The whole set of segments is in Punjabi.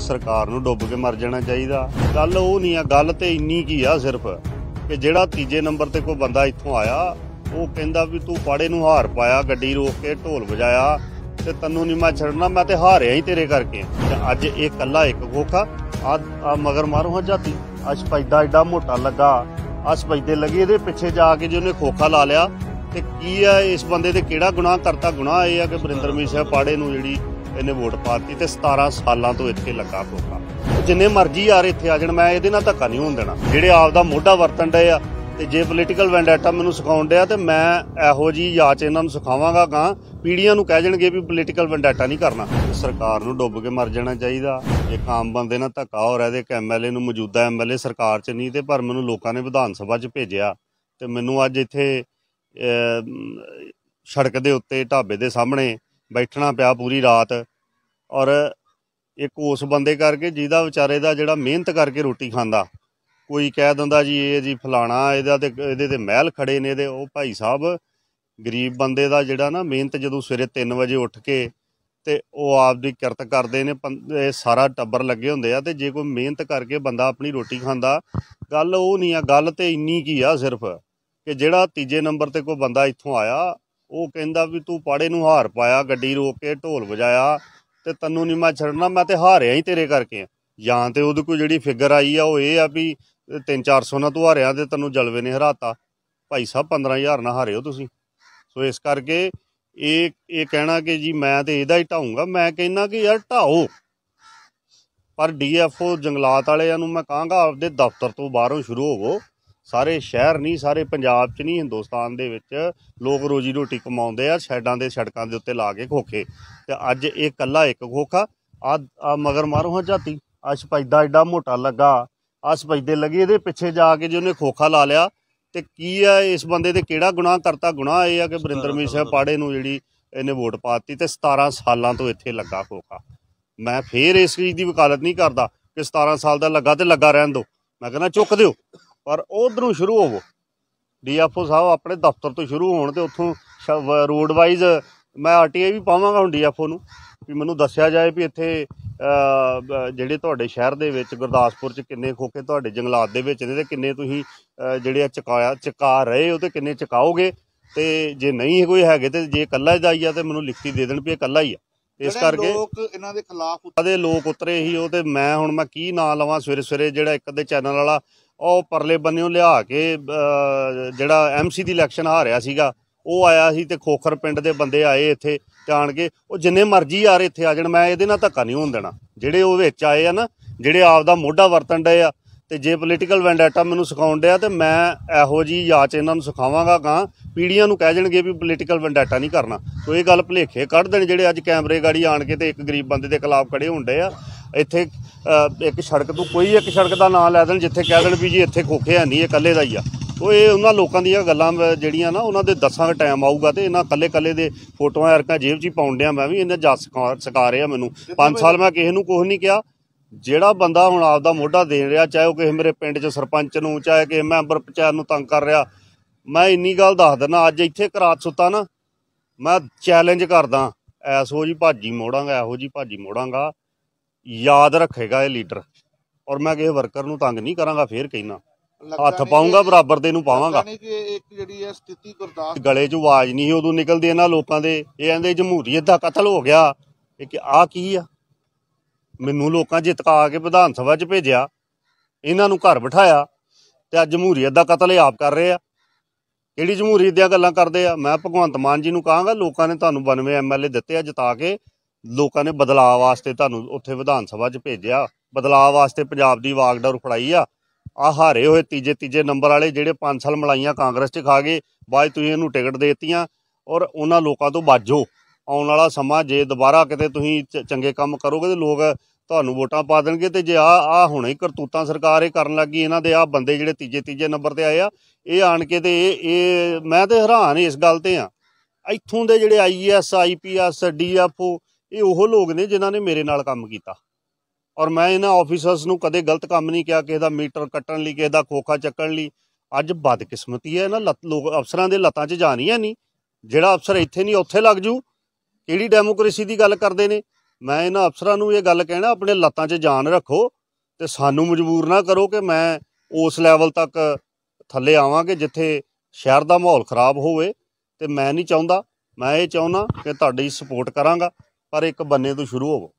ਸਰਕਾਰ ਨੂੰ ਡੁੱਬ ਕੇ ਮਰ ਜਾਣਾ ਚਾਹੀਦਾ ਗੱਲ ਉਹ ਨਹੀਂ ਆ ਗੱਲ ਤੇ ਇੰਨੀ ਕੀ ਆ ਸਿਰਫ ਕਿ ਜਿਹੜਾ ਤੀਜੇ ਨੰਬਰ ਤੇ ਕੋਈ ਬੰਦਾ ਇੱਥੋਂ ਆਇਆ ਉਹ ਕਹਿੰਦਾ ਵੀ ਤੂੰ ਪਾੜੇ ਨੂੰ ਹਾਰ ਪਾਇਆ ਗੱਡੀ ਰੋਕ ਕੇ ਢੋਲ ਵਜਾਇਆ ਤੇ ਤੈਨੂੰ ਨਹੀਂ ਮੈਂ ਛੱਡਣਾ ਮੈਂ ਤੇ ਹਾਰਿਆ ਹੀ ਤੇਰੇ ਕਰਕੇ ਤੇ ਅੱਜ ਇਹ ਕੱਲਾ ਇੱਕ ਗੋਖਾ ਆ ਮਗਰ ਮਾਰੂ ਹਾਂ ਜਾਤੀ ਅੱਜ ਪੈਦਾ ਐਡਾ ਮੋਟਾ ਲੱਗਾ ਅਸ ਪੈਦੇ ਲੱਗੇ ਇਹਦੇ ਪਿੱਛੇ ਜਾ ਕੇ ਜਿਹਨੇ ਖੋਖਾ ਲਾ ਲਿਆ ਤੇ ਕੀ ਆ ਇਸ ਬੰਦੇ ਤੇ ਕਿਹੜਾ ਗੁਨਾਹ ਕਰਤਾ ਗੁਨਾਹ ਇਹ ਆ ਕਿ ਬਰਿੰਦਰ ਮੀਸ਼ਾ ਪਾੜੇ ਨੂੰ ਜਿਹੜੀ ਇਹਨੇ ਵੋਟ ਪਾਤੀ ਤੇ 17 ਸਾਲਾਂ ਤੋਂ ਇੱਥੇ ਲੱਗਾ ਖੋਖਾ ਜਿੰਨੇ ਮਰਜ਼ੀ ਆ ਰ ਇੱਥੇ ਆ ਜਣ ਮੈਂ ਇਹਦੇ ਨਾਲ ਧੱਕਾ ਨਹੀਂ ਹੋਣ ਦੇਣਾ ਜਿਹੜੇ ਆਪ ਦਾ ਮੋਢਾ ਵਰਤਣ ਦੇ ਆ ਤੇ ਜੇ ਪੋਲੀਟੀਕਲ ਵੈਂਡੈਟਾ ਮੈਨੂੰ ਸਿਖਾਉਣ ਡਿਆ ਤੇ ਮੈਂ ਇਹੋ ਜੀ ਯਾਚ ਇਹਨਾਂ ਨੂੰ ਸਿਖਾਵਾਂਗਾ ਕਾਂ ਪੀੜੀਆਂ ਨੂੰ ਕਹਿ ਜਣਗੇ ਵੀ ਪੋਲੀਟੀਕਲ ਵੈਂਡੈਟਾ ਨਹੀਂ ਕਰਨਾ ਸਰਕਾਰ ਨੂੰ ਡੁੱਬ ਕੇ ਮਰ ਜਾਣਾ ਚਾਹੀਦਾ ਇਹ ਕਾਮ ਬੰਦੇ ਨਾਲ ਧੱਕਾ ਹੋ ਰਿਹਾ ਦੇ ਐਮਐਲਏ ਨੂੰ ਮੌਜੂਦਾ ਐਮਐਲਏ ਸਰਕਾਰ 'ਚ ਨਹੀਂ ਤੇ ਪਰ ਮੈਨੂੰ ਲੋਕਾਂ ਨੇ ਵਿਧਾਨ ਸਭਾ 'ਚ ਭੇਜਿਆ ਤੇ ਮੈਨੂੰ ਅੱਜ ਇੱਥੇ ਸੜਕ ਦੇ ਉੱਤੇ ਢਾਬੇ ਦੇ ਸਾਹਮਣੇ ਬੈਠਣਾ ਪਿਆ ਪੂਰੀ ਰਾਤ ਔਰ ਇੱਕ ਉਸ ਬੰਦੇ ਕਰਕੇ ਜਿਹਦਾ ਵਿਚਾਰੇ ਦਾ ਜਿਹੜਾ ਮਿਹਨਤ ਕਰਕੇ ਰੋਟੀ ਖਾਂਦਾ ਕੋਈ ਕਹਿ ਦਿੰਦਾ ਜੀ ਇਹ ਜੀ ਫਲਾਣਾ ਇਹਦਾ ਤੇ ਇਹਦੇ ਤੇ ਮਹਿਲ ਖੜੇ ਨੇ ਇਹਦੇ ਉਹ ਭਾਈ ਸਾਹਿਬ ਗਰੀਬ ਬੰਦੇ ਦਾ ਜਿਹੜਾ ਨਾ ਮਿਹਨਤ ਜਦੋਂ ਸਵੇਰੇ 3 ਵਜੇ ਉੱਠ ਕੇ ਤੇ ਉਹ ਆਪ ਦੀ ਕਿਰਤ ਕਰਦੇ ਨੇ ਇਹ ਸਾਰਾ ਟੱਬਰ ਲੱਗੇ ਹੁੰਦੇ ਆ ਤੇ ਜੇ ਕੋਈ ਮਿਹਨਤ ਕਰਕੇ ਬੰਦਾ ਆਪਣੀ ਰੋਟੀ ਖਾਂਦਾ ਗੱਲ ਉਹ ਨਹੀਂ ਆ ਗੱਲ ਤੇ ਇੰਨੀ ਕੀ ਆ ਸਿਰਫ ਕਿ ਜਿਹੜਾ ਤੀਜੇ ਨੰਬਰ ਤੇ ਕੋਈ ਬੰਦਾ ਇੱਥੋਂ ਆਇਆ ਉਹ ਕਹਿੰਦਾ ਵੀ ਤੂੰ ਪਾੜੇ ਨੂੰ ਹਾਰ ਪਾਇਆ ਗੱਡੀ ਰੋਕ ਕੇ ਢੋਲ ਵਜਾਇਆ ਤੇ ਤੈਨੂੰ ਨਹੀਂ ਮੈਂ ਛੱਡਣਾ ਮੈਂ ਤੇ ਹਾਰਿਆ ਹੀ ਤੇਰੇ ਕਰਕੇ ਆ ਜਾਂ ਤੇ ਉਹਦੇ ਕੋਈ ਜਿਹੜੀ ਫਿਗਰ ਆਈ ਆ ਉਹ ਇਹ ਆ ਵੀ 3-400 ਨਾਲ ਤੂੰ ਹਾਰਿਆ ਤੇ ਤੈਨੂੰ ਜਲਵੇ ਨੇ ਹਰਾਤਾ ਭਾਈ ਸਾਹਿਬ 15000 ਨਾਲ ਹਾਰਿਓ ਤੁਸੀਂ ਸੋ ਇਸ ਕਰਕੇ ਇਹ ਇਹ ਕਹਿਣਾ ਕਿ ਜੀ ਮੈਂ ਤੇ ਇਹਦਾ ਹੀ ਢਾਉਂਗਾ ਮੈਂ ਕਹਿੰਨਾ ਕਿ ਯਾਰ ਢਾਓ ਪਰ ਡੀਐਫਓ ਜੰਗਲਾਤ ਵਾਲਿਆਂ ਨੂੰ ਮੈਂ ਕਹਾਂਗਾ ਆਪਦੇ ਦਫ਼ਤਰ ਤੋਂ ਬਾਹਰੋਂ ਸ਼ੁਰੂ ਹੋਵੋ ਸਾਰੇ ਸ਼ਹਿਰ ਨਹੀਂ ਸਾਰੇ ਪੰਜਾਬ 'ਚ ਨਹੀਂ ਹਿੰਦੁਸਤਾਨ ਦੇ ਵਿੱਚ ਲੋਕ ਰੋਜੀ ਰੋਟੀ ਕਮਾਉਂਦੇ ਆ ਸ਼ੈਡਾਂ ਦੇ ਸੜਕਾਂ ਦੇ ਉੱਤੇ ਲਾ ਕੇ ਖੋਖੇ ਤੇ ਅੱਜ ਇਹ ਕੱਲਾ ਇੱਕ ਖੋਖਾ ਆ ਮਗਰ ਮਾਰੂ ਹਾਂ ਜਾਤੀ ਆ ਭਜਦਾ ਐਡਾ ਮੋਟਾ ਲੱਗਾ ਆ ਭਜਦੇ ਲੱਗੇ ਇਹਦੇ ਪਿੱਛੇ ਜਾ ਕੇ ਜੇ ਉਹਨੇ ਖੋਖਾ ਲਾ ਲਿਆ ਤੇ ਕੀ ਆ ਇਸ ਬੰਦੇ ਤੇ ਕਿਹੜਾ ਗੁਨਾਹ ਕਰਤਾ ਗੁਨਾਹ ਇਹ ਆ ਕਿ ਬਰਿੰਦਰ ਮੀਸ਼ਾ ਪਾੜੇ ਨੂੰ ਜਿਹੜੀ ਇਹਨੇ ਵੋਟ ਪਾਤੀ ਤੇ 17 ਸਾਲਾਂ ਤੋਂ ਇੱਥੇ ਲੱਗਾ ਖੋਖਾ ਮੈਂ ਫੇਰ ਇਸ ਚੀਜ਼ ਦੀ ਵਕਾਲਤ ਨਹੀਂ ਕਰਦਾ ਕਿ 17 ਸਾਲ ਦਾ ਲੱਗਾ ਤੇ ਲੱਗਾ ਰਹਿਣ ਦੋ ਮੈਂ ਕਹਿੰਦਾ ਚੁੱਕ ਦਿਓ ਪਰ ਉਧਰੋਂ ਸ਼ੁਰੂ ਹੋਵੋ ਡੀਐਫਓ ਸਾਹਿਬ ਆਪਣੇ ਦਫ਼ਤਰ ਤੋਂ ਸ਼ੁਰੂ ਹੋਣ ਤੇ ਉੱਥੋਂ ਰੋਡ ਵਾਈਜ਼ ਮੈਂ ਆਰਟੀਆਈ ਵੀ ਪਾਵਾਂਗਾ ਹੁਣ ਡੀਐਫਓ ਨੂੰ ਵੀ ਮੈਨੂੰ ਦੱਸਿਆ ਜਾਏ ਵੀ ਇੱਥੇ ਜਿਹੜੇ ਤੁਹਾਡੇ ਸ਼ਹਿਰ ਦੇ ਵਿੱਚ ਗੁਰਦਾਸਪੁਰ ਚ ਕਿੰਨੇ ਖੋਕੇ ਤੁਹਾਡੇ ਜੰਗਲਾਤ ਦੇ ਵਿੱਚ ਨੇ ਤੇ ਕਿੰਨੇ ਤੁਸੀਂ ਜਿਹੜੇ ਆ ਚਕਾਇਆ ਚਕਾ ਰਹੇ ਹੋ ਤੇ ਕਿੰਨੇ ਚਕਾਓਗੇ ਤੇ ਜੇ ਨਹੀਂ ਕੋਈ ਹੈਗੇ ਤੇ ਜੇ ਇਕੱਲਾ ਜਾਈਆ ਤੇ ਮੈਨੂੰ ਲਿਖਤੀ ਦੇ ਦੇਣ ਵੀ ਇਹ ਇਕੱਲਾ ਹੀ ਆ ਇਸ ਕਰਕੇ ਲੋਕ ਇਹਨਾਂ ਦੇ ਖਿਲਾਫ ਉਹਦੇ ਲੋਕ ਉਤਰੇ ਹੀ ਉਹ ਤੇ ਮੈਂ ਹੁਣ ਮੈਂ ਕੀ ਨਾਂ ਲਵਾਂ ਸਵੇਰੇ ਸਵੇਰੇ ਜਿਹੜਾ ਇੱਕ ਅੱਦੇ ਚੈਨਲ ਵਾਲਾ ਉਹ ਪਰਲੇ ਬੰਨਿਓ ਲਿਆ ਕੇ ਜਿਹੜਾ ਐਮਸੀ ਦੀ ਇਲੈਕਸ਼ਨ ਹਾਰਿਆ ਸੀਗਾ ਉਹ ਆਇਆ ਸੀ ਤੇ ਖੋਖਰ ਪਿੰਡ ਦੇ ਬੰਦੇ ਆਏ ਇੱਥੇ ਜਾਣ ਕੇ ਉਹ ਜਿੰਨੇ ਮਰਜ਼ੀ ਯਾਰ ਇੱਥੇ ਆ ਜਣ ਮੈਂ ਇਹਦੇ ਨਾਲ ਧੱਕਾ ਨਹੀਂ ਹੋਣ ਦੇਣਾ ਜਿਹੜੇ ਉਹ ਵਿੱਚ ਆਏ ਆ ਨਾ ਜਿਹੜੇ ਆਪ ਦਾ ਮੋਢਾ ਵਰਤਣ ਡਏ ਆ ਤੇ ਜੇ ਪੋਲੀਟੀਕਲ ਵੈਂਡੈਟਾ ਮੈਨੂੰ ਸਿਖਾਉਣ ਡਿਆ ਤੇ ਮੈਂ ਇਹੋ ਜੀ ਯਾਚ ਇਹਨਾਂ ਨੂੰ ਸਿਖਾਵਾਂਗਾ ਗਾਂ ਪੀੜੀਆਂ ਨੂੰ ਕਹਿ ਜਣਗੇ ਵੀ ਪੋਲੀਟੀਕਲ ਵੈਂਡੈਟਾ ਨਹੀਂ ਕਰਨਾ ਕੋਈ ਇਹ ਗੱਲ ਭਲੇਖੇ ਕੱਢ ਦੇਣ ਜਿਹੜੇ ਅੱਜ ਕੈਮਰੇ ਗਾੜੀ ਆਣ ਕੇ ਤੇ ਇੱਕ ਗਰੀਬ ਬੰਦੇ ਦੇ ਖਿਲਾਫ ਖੜੇ ਹੁੰਦੇ ਆ ਇੱਥੇ ਇੱਕ ਸੜਕ ਤੋਂ ਕੋਈ ਇੱਕ ਸੜਕ ਦਾ ਨਾਮ ਲੈ ਦੇਣ ਜਿੱਥੇ ਕਹਿ ਦੇਣ ਵੀ ਜੀ ਇੱਥੇ ਖੋਖੇ ਹੈ ਨਹੀਂ ਇਹ ਇਕੱਲੇ ਦਾ ਹੀ ਆ ਉਹ ਇਹ ਉਹਨਾਂ ਲੋਕਾਂ ਦੀਆਂ ਗੱਲਾਂ ਜਿਹੜੀਆਂ ਨਾ ਉਹਨਾਂ ਦੇ ਦਾ ਟਾਈਮ ਆਊਗਾ ਤੇ ਇਹਨਾਂ ਕੱਲੇ ਕੱਲੇ ਦੇ ਫੋਟੋਆਂ ਯਾਰਕਾਂ ਜੇਬ 'ਚ ਹੀ ਪਾਉਣ ਡਿਆ ਮੈਂ ਵੀ ਇਹਨਾਂ ਜਾ ਸਕਾ ਰਿਹਾ ਮੈਨੂੰ 5 ਸਾਲ ਮੈਂ ਕਿਸੇ ਨੂੰ ਕੁਝ ਨਹੀਂ ਕਿਹਾ ਜਿਹੜਾ ਬੰਦਾ ਹੁਣ ਆਪ ਦਾ ਮੋਢਾ ਦੇ ਰਿਹਾ ਚਾਹੇ ਉਹ ਕਿਸੇ ਮੇਰੇ ਪਿੰਡ 'ਚ ਸਰਪੰਚ ਨੂੰ ਚਾਹੇ ਕਿਸੇ ਮੈਂਬਰ ਪੰਚਾਇਤ ਨੂੰ ਤੰਗ ਕਰ ਰਿਹਾ ਮੈਂ ਇੰਨੀ ਗੱਲ ਦੱਸ ਦਿੰਦਾ ਅੱਜ ਇੱਥੇ ਕਰਾਤ ਸੁੱਤਾ ਨਾ ਮੈਂ ਚੈਲੰਜ ਕਰਦਾ ਐਸੋ ਜੀ ਭਾਜੀ ਮੋੜਾਂਗਾ ਇਹੋ ਜੀ ਭਾਜੀ ਮੋੜਾਂਗਾ ਯਾਦ ਰੱਖੇਗਾ ਇਹ ਲੀਡਰ ਔਰ ਮੈਂ ਕਿਸੇ ਵਰਕਰ ਨੂੰ ਤੰਗ ਨਹੀਂ ਕਰਾਂਗਾ ਫੇਰ ਕਹਿਣਾ ਹੱਥ ਪਾਉਂਗਾ ਬਰਾਬਰ ਦੇ ਨੂੰ ਪਾਵਾਂਗਾ ਯਾਨੀ ਕਿ ਇੱਕ ਜਿਹੜੀ ਸਥਿਤੀ ਗੁਰਦਾਸ ਗਲੇ 'ਚ ਆਵਾਜ਼ ਨਹੀਂ ਉਦੋਂ ਨਿਕਲਦੀ ਇਹਨਾਂ ਲੋਕਾਂ ਦੇ ਇਹ ਕਹਿੰਦੇ ਜਮਹੂਰੀਅਤ ਦਾ ਕਤਲ ਹੋ ਗਿਆ ਇਹ ਕਿ ਆ ਕੀ ਆ ਮੈਨੂੰ ਲੋਕਾਂ ਜਿਤਕਾ ਕੇ ਵਿਧਾਨ ਸਭਾ 'ਚ ਭੇਜਿਆ ਇਹਨਾਂ ਨੂੰ ਘਰ ਬਿਠਾਇਆ ਤੇ ਅੱਜ ਜਮਹੂਰੀਅਤ ਦਾ ਕਤਲ ਇਹ ਆਪ ਕਰ ਰਹੇ ਆ ਕਿਹੜੀ ਜਮਹੂਰੀਅਤ ਦੀਆਂ ਗੱਲਾਂ ਕਰਦੇ ਆ ਮੈਂ ਭਗਵੰਤ ਮਾਨ ਜੀ ਨੂੰ ਕਹਾਂਗਾ ਲੋਕਾਂ ਨੇ ਤੁਹਾਨੂੰ 92 ਐਮਐਲਏ ਦਿੱਤੇ ਆ ਜਿਤਾ ਕੇ ਲੋਕਾਂ ਨੇ ਬਦਲਾਅ ਵਾਸਤੇ ਤੁਹਾਨੂੰ ਉੱਥੇ ਵਿਧਾਨ ਸਭਾ 'ਚ ਭੇਜਿਆ ਬਦਲਾਅ ਵਾਸਤੇ ਪੰਜਾਬ ਦੀ ਵਾਗਡੋਰ ਫੜਾਈ ਆ ਆ ਹਾਰੇ ਹੋਏ ਤੀਜੇ ਤੀਜੇ ਨੰਬਰ ਵਾਲੇ ਜਿਹੜੇ 5 ਸਾਲ ਮਲਾਈਆਂ ਕਾਂਗਰਸ 'ਚ ਖਾ ਗਏ ਬਾਅਦ ਤੁਸੀਂ ਇਹਨੂੰ ਟਿਕਟ ਦੇਤੀਆਂ ਔਰ ਉਹਨਾਂ ਲੋਕਾਂ ਤੋਂ ਬਾਜੋ ਆਉਣ ਵਾਲਾ ਸਮਾਂ ਜੇ ਦੁਬਾਰਾ ਕਿਤੇ ਤੁਸੀਂ ਚੰਗੇ ਕੰਮ ਕਰੋਗੇ ਤੇ ਲੋਕ ਤੁਹਾਨੂੰ ਵੋਟਾਂ ਪਾ ਦੇਣਗੇ ਤੇ ਜੇ ਆ ਆ ਹੁਣੇ ਹੀ ਕਰਤੂਤਾਂ ਸਰਕਾਰ ਇਹ ਕਰਨ ਲੱਗੀ ਇਹਨਾਂ ਦੇ ਆ ਬੰਦੇ ਜਿਹੜੇ ਤੀਜੇ ਤੀਜੇ ਨੰਬਰ ਤੇ ਆਏ ਆ ਇਹ ਆਣ ਕੇ ਤੇ ਇਹ ਮੈਂ ਤੇ ਹੈਰਾਨ ਇਸ ਗੱਲ ਤੇ ਆ ਇੱਥੋਂ ਦੇ ਜਿਹੜੇ ਆਈਐਸ ਆਈਪੀਐਸ ਡੀਐਫਓ ਇਹ ਉਹ ਲੋਕ ਨੇ ਜਿਨ੍ਹਾਂ ਨੇ ਮੇਰੇ ਨਾਲ ਕੰਮ ਕੀਤਾ ਔਰ ਮੈਂ ਇਹਨਾਂ ਆਫੀਸਰਸ ਨੂੰ ਕਦੇ ਗਲਤ ਕੰਮ ਨਹੀਂ ਕਿਹਾ ਕਿਸੇ ਦਾ ਮੀਟਰ ਕੱਟਣ ਲਈ ਕਿਸੇ ਦਾ ਖੋਖਾ ਚੱਕਣ ਲਈ ਅੱਜ ਬਦਕਿਸਮਤੀ ਹੈ ਇਹਨਾਂ ਲੋਕ ਅਫਸਰਾਂ ਦੇ ਲੱਤਾਂ 'ਚ ਜਾਣੀਆਂ ਨਹੀਂ ਜਿਹੜਾ ਅਫਸਰ ਇੱਥੇ ਨਹੀਂ ਉੱਥੇ ਲੱਗ ਜੂ ਕਿਹੜੀ ਡੈਮੋਕ੍ਰੇਸੀ ਦੀ ਗੱਲ ਕਰਦੇ ਨੇ ਮੈਂ ਇਹਨਾਂ ਅਫਸਰਾਂ ਨੂੰ ਇਹ ਗੱਲ ਕਹਿਣਾ ਆਪਣੇ ਲੱਤਾਂ 'ਚ ਜਾਨ ਰੱਖੋ ਤੇ ਸਾਨੂੰ ਮਜਬੂਰ ਨਾ ਕਰੋ ਕਿ ਮੈਂ ਉਸ ਲੈਵਲ ਤੱਕ ਥੱਲੇ ਆਵਾਂਗੇ ਜਿੱਥੇ ਸ਼ਹਿਰ ਦਾ ਮਾਹੌਲ ਖਰਾਬ ਹੋਵੇ ਤੇ ਮੈਂ ਨਹੀਂ ਚਾਹੁੰਦਾ ਮੈਂ ਇਹ ਚਾਹੁੰਦਾ ਕਿ ਤੁਹਾਡੀ ਸਪੋਰਟ ਕਰਾਂਗਾ ਪਰ ਇੱਕ ਬੰਨੇ ਤੋਂ ਸ਼ੁਰੂ ਹੋਵੋ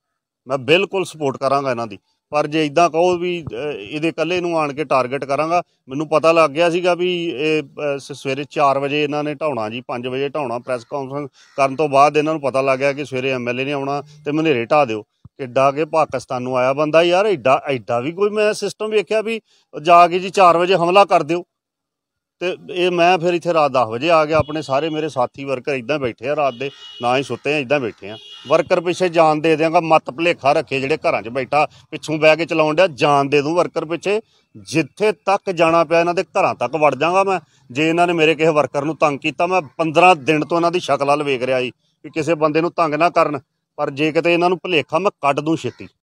ਮੈਂ ਬਿਲਕੁਲ ਸਪੋਰਟ ਕਰਾਂਗਾ ਇਹਨਾਂ ਦੀ ਪਰ ਜੇ ਇਦਾਂ ਕਹੋ ਵੀ ਇਹਦੇ ਇਕੱਲੇ ਨੂੰ ਆਣ ਕੇ ਟਾਰਗੇਟ ਕਰਾਂਗਾ ਮੈਨੂੰ ਪਤਾ ਲੱਗ ਗਿਆ ਸੀਗਾ ਵੀ ਇਹ ਸਵੇਰੇ 4 ਵਜੇ ਇਹਨਾਂ ਨੇ ਢਾਉਣਾ ਜੀ 5 ਵਜੇ ਢਾਉਣਾ ਪ੍ਰੈਸ ਕਾਨਫਰੰਸ ਕਰਨ ਤੋਂ ਬਾਅਦ ਇਹਨਾਂ ਨੂੰ ਪਤਾ ਲੱਗ ਗਿਆ ਕਿ ਸਵੇਰੇ ਐਮਐਲਏ ਨੇ ਆਉਣਾ ਤੇ ਮਨੇਰੇ ਢਾ ਦਿਓ ਕਿੱਡਾ ਕੇ ਪਾਕਿਸਤਾਨ ਨੂੰ ਆਇਆ ਬੰਦਾ ਯਾਰ ਐਡਾ ਐਡਾ ਵੀ ਕੋਈ ਮੈਂ ਸਿਸਟਮ ਵੇਖਿਆ ਵੀ ਜਾ ਕੇ ਜੀ 4 ਵਜੇ ਹਮਲਾ ਕਰ ਦਿਓ ਤੇ ਇਹ ਮੈਂ ਫਿਰ ਇੱਥੇ ਰਾਤ 10 ਵਜੇ ਆ ਗਿਆ ਆਪਣੇ ਸਾਰੇ ਮੇਰੇ ਸਾਥੀ ਵਰਕਰ ਇਦਾਂ ਬੈਠੇ ਆ ਰਾਤ ਦੇ ਨਾ ਹੀ ਸੁੱਤੇ ਆ ਇਦਾਂ ਬੈਠੇ ਆ ਵਰਕਰ ਪਿੱਛੇ ਜਾਨ ਦੇ ਦਿਆਂਗਾ ਮਤ ਭਲੇਖਾ ਰੱਖੇ ਜਿਹੜੇ ਘਰਾਂ 'ਚ ਬੈਠਾ ਪਿੱਛੋਂ ਬੈ ਕੇ ਚਲਾਉਣ ਦਿਆ ਜਾਨ ਦੇ ਦੂੰ ਵਰਕਰ ਪਿੱਛੇ ਜਿੱਥੇ ਤੱਕ ਜਾਣਾ ਪਿਆ ਇਹਨਾਂ ਦੇ ਘਰਾਂ ਤੱਕ ਵੜ ਜਾਵਾਂਗਾ ਮੈਂ ਜੇ ਇਹਨਾਂ ਨੇ ਮੇਰੇ ਕਿਸੇ ਵਰਕਰ ਨੂੰ ਤੰਗ ਕੀਤਾ ਮੈਂ 15 ਦਿਨ ਤੋਂ ਇਹਨਾਂ ਦੀ ਸ਼ਕਲ ਲਵੇਖ ਵੇਖ ਰਿਹਾ ਸੀ ਕਿ ਕਿਸੇ ਬੰਦੇ ਨੂੰ ਤੰਗ ਨਾ ਕਰਨ ਪਰ ਜੇ ਕਿਤੇ ਇਹਨਾਂ ਨੂੰ ਭਲੇਖਾ ਮੈਂ ਕੱਢ ਦੂੰ ਛੇਤੀ